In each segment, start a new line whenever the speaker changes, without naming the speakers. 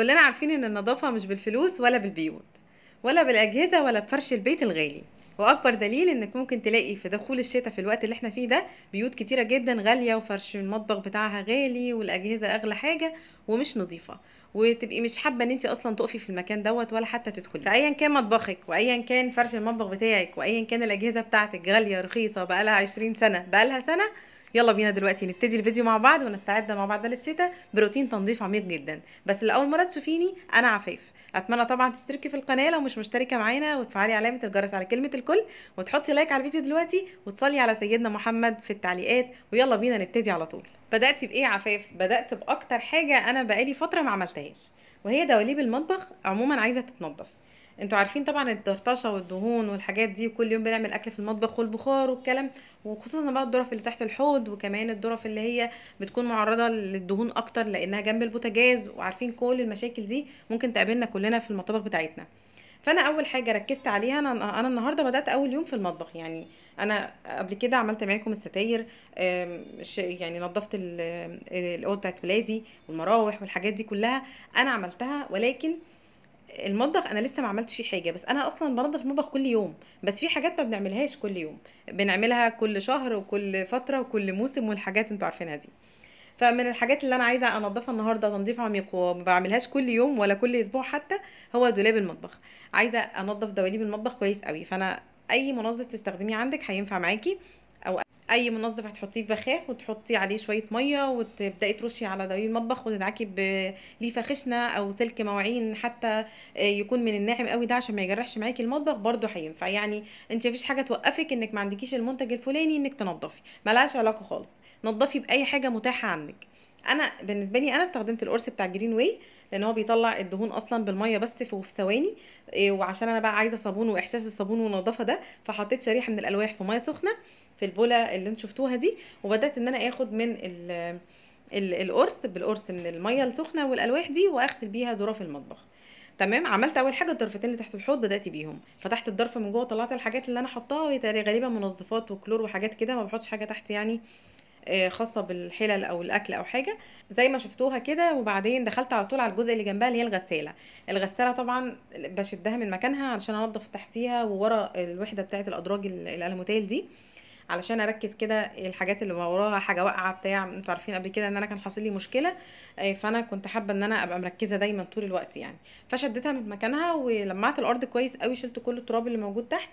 كلنا عارفين ان النظافه مش بالفلوس ولا بالبيوت ولا بالاجهزه ولا بفرش البيت الغالي واكبر دليل انك ممكن تلاقي في دخول الشتاء في الوقت اللي احنا فيه ده بيوت كتيره جدا غاليه وفرش المطبخ بتاعها غالي والاجهزه اغلى حاجه ومش نظيفه وتبقي مش حابه ان انت اصلا تقفي في المكان دوت ولا حتى تدخلي فايا كان مطبخك وايا كان فرش المطبخ بتاعك وايا كان الاجهزه بتاعتك غاليه رخيصه بقالها 20 سنه بقالها سنه يلا بينا دلوقتي نبتدي الفيديو مع بعض ونستعد مع بعض للشتاء بروتين تنظيف عميق جدا بس لاول مره تشوفيني انا عفاف اتمنى طبعا تشتركي في القناه لو مش مشتركه معانا وتفعلي علامه الجرس على كلمه الكل وتحطي لايك على الفيديو دلوقتي وتصلي على سيدنا محمد في التعليقات ويلا بينا نبتدي على طول بدات بايه عفاف بدات باكتر حاجه انا بقالي فتره ما عملتهاش وهي دواليب المطبخ عموما عايزه تتنظف انتوا عارفين طبعا الدرطشه والدهون والحاجات دي كل يوم بنعمل اكل في المطبخ والبخار والكلام وخصوصا بقى الدرف اللي تحت الحوض وكمان الدرف اللي هي بتكون معرضه للدهون اكتر لانها جنب البوتاجاز وعارفين كل المشاكل دي ممكن تقابلنا كلنا في المطابخ بتاعتنا فانا اول حاجه ركزت عليها انا انا النهارده بدات اول يوم في المطبخ يعني انا قبل كده عملت معاكم الستاير يعني نظفت الاوضه بتاعت ولادي والمراوح والحاجات دي كلها انا عملتها ولكن المطبخ انا لسه ما عملتش فيه حاجه بس انا اصلا بنضف المطبخ كل يوم بس في حاجات ما بنعملهاش كل يوم بنعملها كل شهر وكل فتره وكل موسم والحاجات انتوا عارفينها دي فمن الحاجات اللي انا عايزه انضفها النهارده تنظيف عميق وما بعملهاش كل يوم ولا كل اسبوع حتى هو دولاب المطبخ عايزه انضف دواليب المطبخ كويس قوي فانا اي منظف تستخدميه عندك هينفع معاكي اي منظف هتحطيه في بخاخ وتحطي عليه شويه ميه وتبداي ترشي على دواليب المطبخ وتدعكي بليفه خشنه او سلك مواعين حتى آه، يكون من الناعم قوي ده عشان ما يجرحش معاكي المطبخ برده هينفع يعني انت مفيش حاجه توقفك انك ما عندكيش المنتج الفلاني انك تنضفي ملهاش علاقه خالص نضفي باي حاجه متاحه عندك انا بالنسبه لي انا استخدمت القرص بتاع جرين واي لان هو بيطلع الدهون اصلا بالميه بس في ثواني آه، وعشان انا بقى عايزه صابون واحساس الصابون والنظافه ده فحطيت شريحه من الالواح في ميه سخنه في البوله اللي انتوا شفتوها دي وبدات ان انا اخد من القرص بالقرص من الميه السخنه والالواح دي واغسل بيها ظروف المطبخ تمام عملت اول حاجه الضرفتين اللي تحت الحوض بدات بيهم فتحت الضرف من جوه طلعت الحاجات اللي انا حطاها غالبا منظفات وكلور وحاجات كده ما بحطش حاجه تحت يعني آه، خاصه بالحلل او الاكل او حاجه زي ما شفتوها كده وبعدين دخلت على طول على الجزء اللي جنبها اللي هي الغساله الغساله طبعا بشدها من مكانها علشان انضف تحتيها وورا الوحده بتاعه الادراج الالموتيل دي علشان اركز كده الحاجات اللي وراها حاجه واقعه بتاع انتوا عارفين قبل كده ان انا كان حاصل لي مشكله آه، فانا كنت حابه ان انا ابقى مركزه دايما طول الوقت يعني فشدتها من مكانها ولمعت الارض كويس قوي شلت كل التراب اللي موجود تحت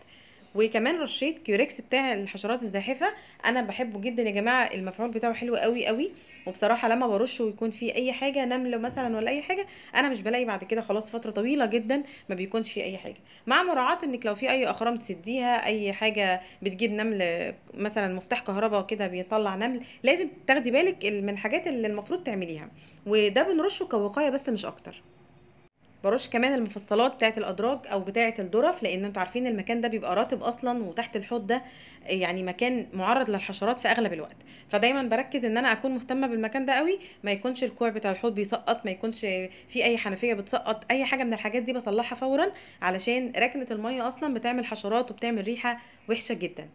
وكمان رشيت كيوريكس بتاع الحشرات الزاحفه انا بحبه جدا يا جماعه المفعول بتاعه حلو قوي قوي وبصراحه لما برشه ويكون فيه اي حاجه نمل مثلا ولا اي حاجه انا مش بلاقي بعد كده خلاص فتره طويله جدا ما بيكونش فيه اي حاجه مع مراعاه انك لو في اي اخرام تسديها اي حاجه بتجيب نمل مثلا مفتاح كهرباء كده بيطلع نمل لازم تاخدي بالك من الحاجات اللي المفروض تعمليها وده بنرشه كوقايه بس مش اكتر برش كمان المفصلات بتاعه الادراج او بتاعه الدرف لان انتوا عارفين المكان ده بيبقى رطب اصلا وتحت الحوض ده يعني مكان معرض للحشرات في اغلب الوقت فدايما بركز ان انا اكون مهتمه بالمكان ده قوي ما يكونش الكوع بتاع الحوض بيسقط ما يكونش في اي حنفيه بتسقط اي حاجه من الحاجات دي بصلحها فورا علشان ركنه الميه اصلا بتعمل حشرات وبتعمل ريحه وحشه جدا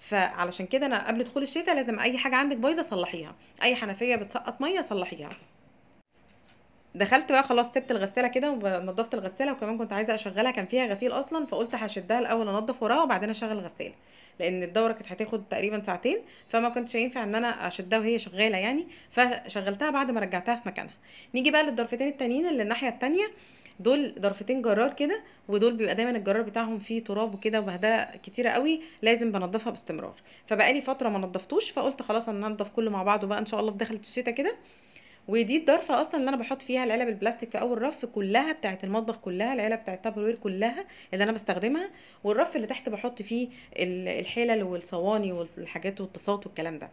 فعلشان كده انا قبل دخول الشتاء لازم اي حاجه عندك بايظه صلحيها اي حنفيه بتسقط ميه صلحيها دخلت بقى خلاص سبت الغساله كده ونضفت الغساله وكمان كنت عايزه اشغلها كان فيها غسيل اصلا فقلت هشدها الاول انضف وراها وبعدين اشغل الغساله لان الدوره كانت هتاخد تقريبا ساعتين فما كنتش ينفع ان انا اشدها وهي شغاله يعني فشغلتها بعد ما رجعتها في مكانها نيجي بقى للضرفتين التانيين اللي الناحيه التانيه دول ضرفتين جرار كده ودول بيبقى دايما الجرار بتاعهم فيه تراب وكده وبهدله كتيره قوي لازم بنضفها باستمرار فبقالي فتره ما نضفتوش فقلت خلاص هننضف كله مع بعضه بقى ان شاء الله في دخله الشتاء كده ودي الضرفه اصلا اللي انا بحط فيها العلب البلاستيك في اول رف كلها بتاعه المطبخ كلها العلب بتاعه التابلوير كلها اللي انا بستخدمها والرف اللي تحت بحط فيه الحلل والصواني والحاجات والطاسات والكلام ده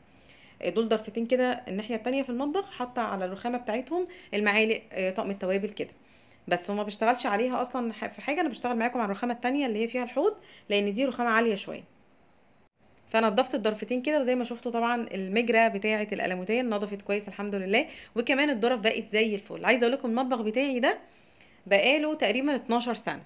دول ضرفتين كده الناحيه التانية في المطبخ حاطه على الرخامه بتاعتهم المعالق آه، طقم التوابل كده بس ما بشتغلش عليها اصلا في حاجه انا بشتغل معاكم على الرخامه التانية اللي هي فيها الحوض لان دي رخامه عاليه شويه فنضفت الضرفتين كده وزي ما شفتوا طبعا المجرة بتاعة الالموتيه نضفت كويس الحمد لله وكمان الضرف بقت زي الفل عايزة اقول لكم المطبخ بتاعي ده بقاله تقريبا 12 سنة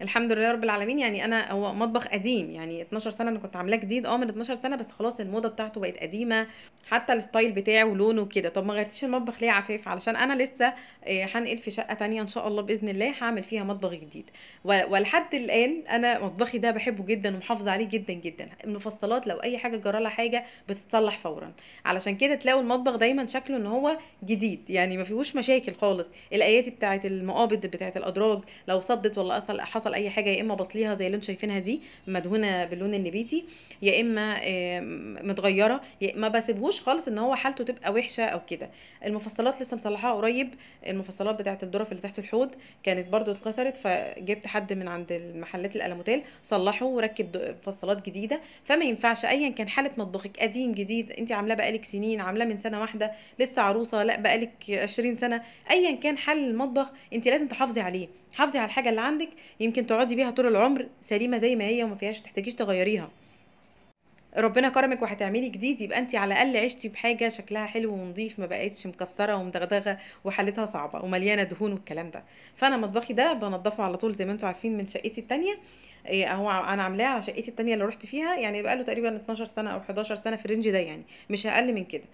الحمد لله رب العالمين يعني انا هو مطبخ قديم يعني 12 سنه انا كنت عاملاه جديد اه من 12 سنه بس خلاص الموضه بتاعته بقت قديمه حتى الستايل بتاعه ولونه كده طب ما غيرتيش المطبخ ليه عفاف علشان انا لسه آه، هنقل في شقه تانية ان شاء الله باذن الله هعمل فيها مطبخ جديد ولحد الان انا مطبخي ده بحبه جدا ومحافظه عليه جدا جدا المفصلات لو اي حاجه جرى لها حاجه بتتصلح فورا علشان كده تلاقوا المطبخ دايما شكله ان هو جديد يعني ما فيهوش مشاكل خالص الايات بتاعه المقابض بتاعه الادراج لو صدت ولا اصل حصل اي حاجه يا اما بطليها زي اللي انتم شايفينها دي مدهونه باللون النبيتي يا اما متغيره ما بسيبهوش خالص ان هو حالته تبقى وحشه او كده المفصلات لسه مصلحاها قريب المفصلات بتاعه الدرف اللي تحت الحوض كانت برده اتكسرت فجبت حد من عند المحلات الالموتيل صلحه وركب مفصلات جديده فما ينفعش ايا كان حاله مطبخك قديم جديد انت عاملاه بقالك سنين عاملاه من سنه واحده لسه عروسه لا بقالك 20 سنه ايا كان حل المطبخ انت لازم تحافظي عليه حافظي على الحاجه اللي عندك يمكن يمكن تقعدي بيها طول العمر سليمه زي ما هي وما فيهاش تحتاجيش تغيريها ربنا كرمك وهتعملي جديد يبقى انت على الاقل عشتي بحاجه شكلها حلو ونظيف ما بقتش مكسره ومدغدغه وحالتها صعبه ومليانه دهون والكلام ده فانا مطبخي ده بنضفه على طول زي ما انتم عارفين من شقتي التانية إيه، هو انا عاملاه على شقتي التانية اللي رحت فيها يعني بقاله تقريبا 12 سنه او 11 سنه في الرينج ده يعني مش اقل من كده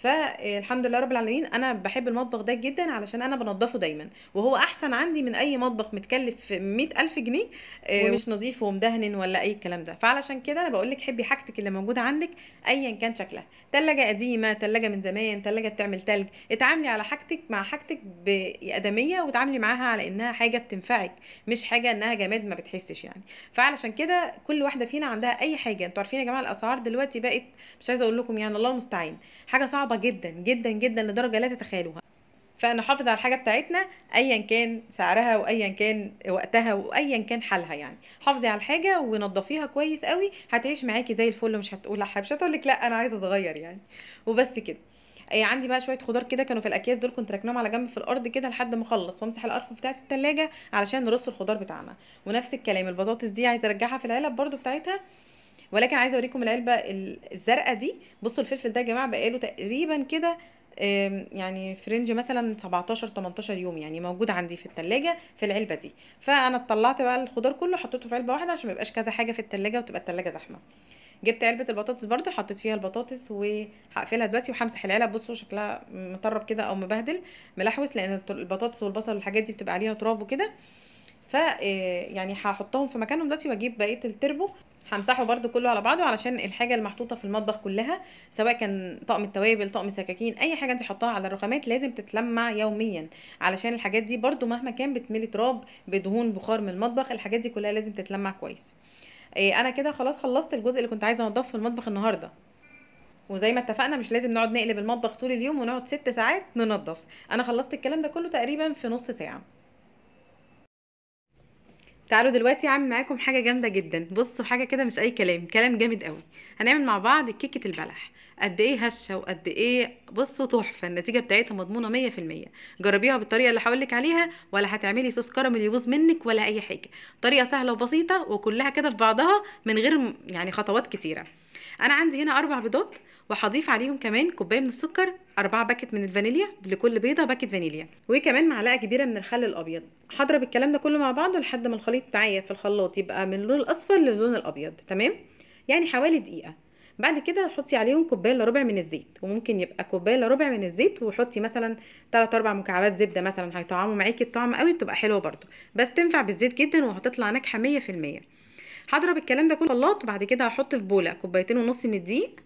فالحمد لله رب العالمين انا بحب المطبخ ده جدا علشان انا بنضفه دايما وهو احسن عندي من اي مطبخ متكلف 100000 جنيه آه، ومش نظيف ومدهن ولا اي الكلام ده فعلشان كده انا بقول لك حبي حاجتك اللي موجوده عندك ايا كان شكلها ثلاجه قديمه ثلاجه من زمان ثلاجه بتعمل ثلج اتعاملي على حاجتك مع حاجتك بادميه وتعاملي معاها على انها حاجه بتنفعك مش حاجه انها جماد ما بتحسش يعني فعلشان كده كل واحده فينا عندها اي حاجه انتوا عارفين يا جماعه الاسعار دلوقتي بقت مش عايزه اقول لكم يعني الله المستعان حاجه صعبه صعبه جدا جدا جدا لدرجه لا تتخيلوها فنحافظ على الحاجه بتاعتنا ايا كان سعرها وايا كان وقتها وايا كان حالها يعني حافظي على الحاجه ونضفيها كويس قوي هتعيش معاكي زي الفل مش هتقول لا مش هتقول لك لا انا عايزه اتغير يعني وبس كده اي عندي بقى شويه خضار كده كانوا في الاكياس دول كنت راكناهم على جنب في الارض كده لحد ما اخلص وامسح الارفف بتاعه التلاجة علشان نرص الخضار بتاعنا ونفس الكلام البطاطس دي عايزه ارجعها في العلب برده بتاعتها ولكن عايزه اوريكم العلبه الزرقاء دي بصوا الفلفل ده يا جماعه بقاله تقريبا كده يعني فرنج مثلا 17 18 يوم يعني موجود عندي في التلاجة في العلبه دي فانا طلعت بقى الخضار كله حطيته في علبه واحده عشان ما يبقاش كذا حاجه في التلاجة وتبقى التلاجة زحمه جبت علبه البطاطس برده حطيت فيها البطاطس وهقفلها دلوقتي وهمسح العلب بصوا شكلها مطرب كده او مبهدل ملحوس لان البطاطس والبصل والحاجات دي بتبقى عليها تراب وكده ف آه، يعني هحطهم في مكانهم دلوقتي واجيب بقيه التربو همسحه برده كله على بعضه علشان الحاجه المحطوطه في المطبخ كلها سواء كان طقم التوابل طقم سكاكين اي حاجه انت حطاها على الرخامات لازم تتلمع يوميا علشان الحاجات دي برده مهما كان بتملي تراب بدهون بخار من المطبخ الحاجات دي كلها لازم تتلمع كويس آه، انا كده خلاص خلصت الجزء اللي كنت عايزه انضفه في المطبخ النهارده وزي ما اتفقنا مش لازم نقعد نقلب المطبخ طول اليوم ونقعد ست ساعات ننظف انا خلصت الكلام ده كله تقريبا في نص ساعه تعالوا دلوقتي اعمل معاكم حاجه جامده جدا بصوا حاجه كده مش اي كلام كلام جامد قوي هنعمل مع بعض كيكه البلح قد ايه هشه وقد ايه بصوا تحفه النتيجه بتاعتها مضمونه 100% جربيها بالطريقه اللي لك عليها ولا هتعملي صوص كراميل يبوظ منك ولا اي حاجه طريقه سهله وبسيطه وكلها كده في بعضها من غير يعني خطوات كتيره انا عندي هنا اربع بيضات وهضيف عليهم كمان كوبايه من السكر أربعة باكت من الفانيليا لكل بيضه باكت فانيليا وكمان معلقه كبيره من الخل الابيض هضرب الكلام ده كله مع بعضه لحد ما الخليط بتاعي في الخلاط يبقى من اللون الاصفر للون الابيض تمام يعني حوالي دقيقه بعد كده حطي عليهم كوبايه الا ربع من الزيت وممكن يبقى كوبايه الا ربع من الزيت وحطي مثلا 3 4 مكعبات زبده مثلا هيطعموا معاكي الطعم قوي بتبقى حلوه برده بس تنفع بالزيت جدا وهتطلع نكهه 100% هضرب الكلام ده كله في الخلاط وبعد كده هحط في بوله كوبايتين ونص من الدقيق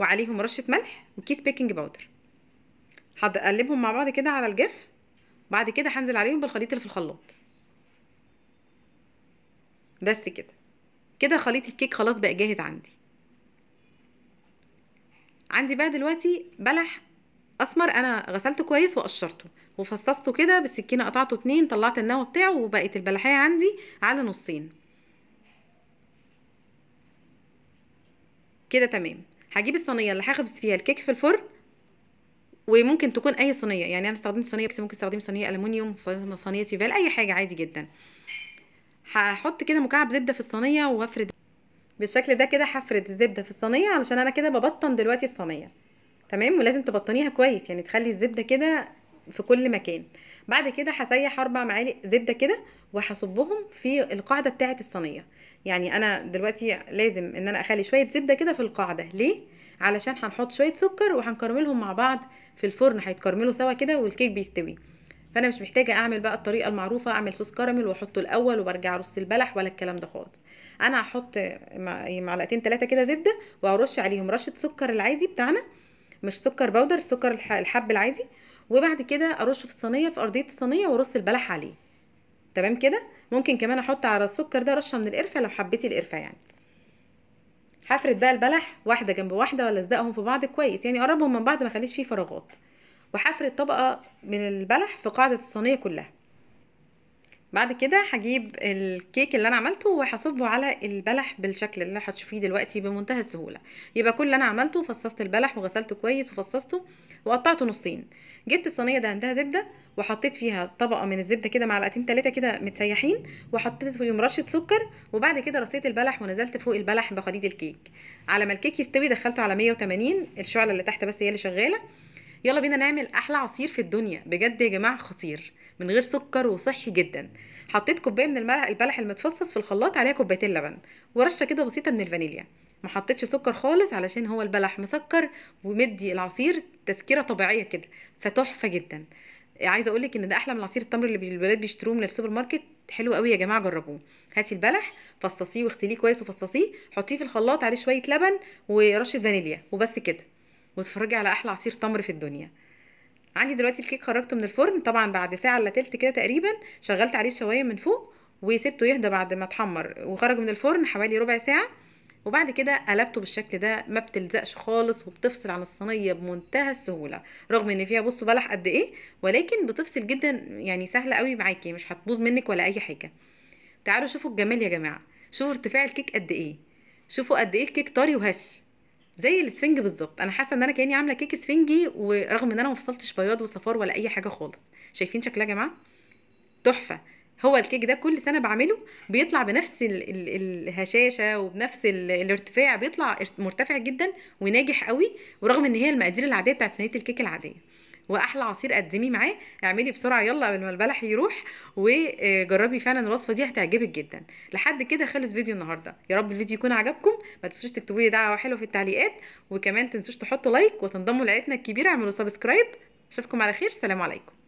وعليهم رشه ملح وكيس بيكنج باودر هقلبهم مع بعض كده على الجاف بعد كده هنزل عليهم بالخليط اللي في الخلاط بس كده كده خليط الكيك خلاص بقى جاهز عندي عندي بقى دلوقتي بلح اسمر انا غسلته كويس وقشرته وفصصته كده بالسكينه قطعته اتنين طلعت النوى بتاعه وبقت البلحيه عندي على نصين كده تمام هجيب الصينيه اللي هخبز فيها الكيك في الفرن وممكن تكون اي صينيه يعني انا استخدمت صينيه بس ممكن تستخدمي صينيه المونيوم صينيه سيفال اي حاجه عادي جدا هحط كده مكعب زبده في الصينيه وافرد بالشكل ده كده هفرد الزبده في الصينيه علشان انا كده ببطن دلوقتي الصينيه تمام ولازم تبطنيها كويس يعني تخلي الزبده كده في كل مكان بعد كده هسيح اربع معالق زبده كده وهصبهم في القاعده بتاعه الصينيه يعني انا دلوقتي لازم ان انا اخلي شويه زبده كده في القاعده ليه علشان هنحط شويه سكر وهنكرملهم مع بعض في الفرن هيتكرملوا سوا كده والكيك بيستوي فانا مش محتاجه اعمل بقى الطريقه المعروفه اعمل صوص كراميل واحطه الاول وبرجع ارص البلح ولا الكلام ده خالص انا هحط معلقتين ثلاثه كده زبده وارش عليهم رشه سكر العادي بتاعنا مش سكر بودر سكر الحب العادي وبعد كده ارش في الصينيه في ارضيه الصينيه وارص البلح عليه تمام كده ممكن كمان احط على السكر ده رشه من القرفه لو حبيتي القرفه يعني هفرد بقى البلح واحده جنب واحده والزقهم في بعض كويس يعني اقربهم من بعض ما اخليش فيه فراغات وهفرد طبقه من البلح في قاعده الصينيه كلها بعد كده هجيب الكيك اللي انا عملته وهصبه على البلح بالشكل اللي هتشوفيه دلوقتي بمنتهى السهوله يبقى كل اللي انا عملته فصصت البلح وغسلته كويس وفصصته وقطعته نصين جبت الصينيه ده عندها زبده وحطيت فيها طبقه من الزبده كده معلقتين ثلاثه كده متسيحين وحطيت فيهم رشه سكر وبعد كده رصيت البلح ونزلت فوق البلح بخليط الكيك على ما الكيك يستوي دخلته على 180 الشعله اللي تحت بس هي اللي شغاله يلا بينا نعمل احلى عصير في الدنيا بجد يا جماعه خطير من غير سكر وصحي جدا حطيت كوبايه من الملح البلح المتفصص في الخلاط عليها كوبايتين لبن ورشه كده بسيطه من الفانيليا ما حطيتش سكر خالص علشان هو البلح مسكر ومدي العصير تسكيره طبيعيه كده فتحفه جدا عايزه اقول لك ان ده احلى من عصير التمر اللي الولاد بيشتروه من السوبر ماركت حلو قوي يا جماعه جربوه هاتي البلح فصصيه واغسليه كويس وفصصيه حطيه في الخلاط عليه شويه لبن ورشه فانيليا وبس كده وتفرجي على احلى عصير تمر في الدنيا عندي دلوقتي الكيك خرجته من الفرن طبعا بعد ساعه الا تلت كده تقريبا شغلت عليه الشوايه من فوق وسبته يهدى بعد ما اتحمر وخرج من الفرن حوالي ربع ساعه وبعد كده قلبته بالشكل ده ما بتلزقش خالص وبتفصل عن الصينيه بمنتهى السهوله رغم ان فيها بصوا بلح قد ايه ولكن بتفصل جدا يعني سهله قوي معاكي مش هتبوظ منك ولا اي حاجه تعالوا شوفوا الجمال يا جماعه شوفوا ارتفاع الكيك قد ايه شوفوا قد ايه الكيك طري وهش زي الاسفنج بالظبط انا حاسه ان انا كاني عامله كيك اسفنجي ورغم ان انا ما فصلتش بياض وصفار ولا اي حاجه خالص شايفين شكلها يا جماعه تحفه هو الكيك ده كل سنه بعمله بيطلع بنفس الهشاشه وبنفس الارتفاع بيطلع مرتفع جدا وناجح قوي ورغم ان هي المقادير العاديه بتاعت صينيه الكيك العاديه واحلى عصير قدمي معاه اعملي بسرعه يلا قبل ما البلح يروح وجربي فعلا الوصفه دي هتعجبك جدا لحد كده خلص فيديو النهارده يا رب الفيديو يكون عجبكم ما تنسوش تكتبوا لي دعوه حلوه في التعليقات وكمان تنسوش تحطوا لايك وتنضموا لعيلتنا الكبيره اعملوا سبسكرايب اشوفكم على خير سلام عليكم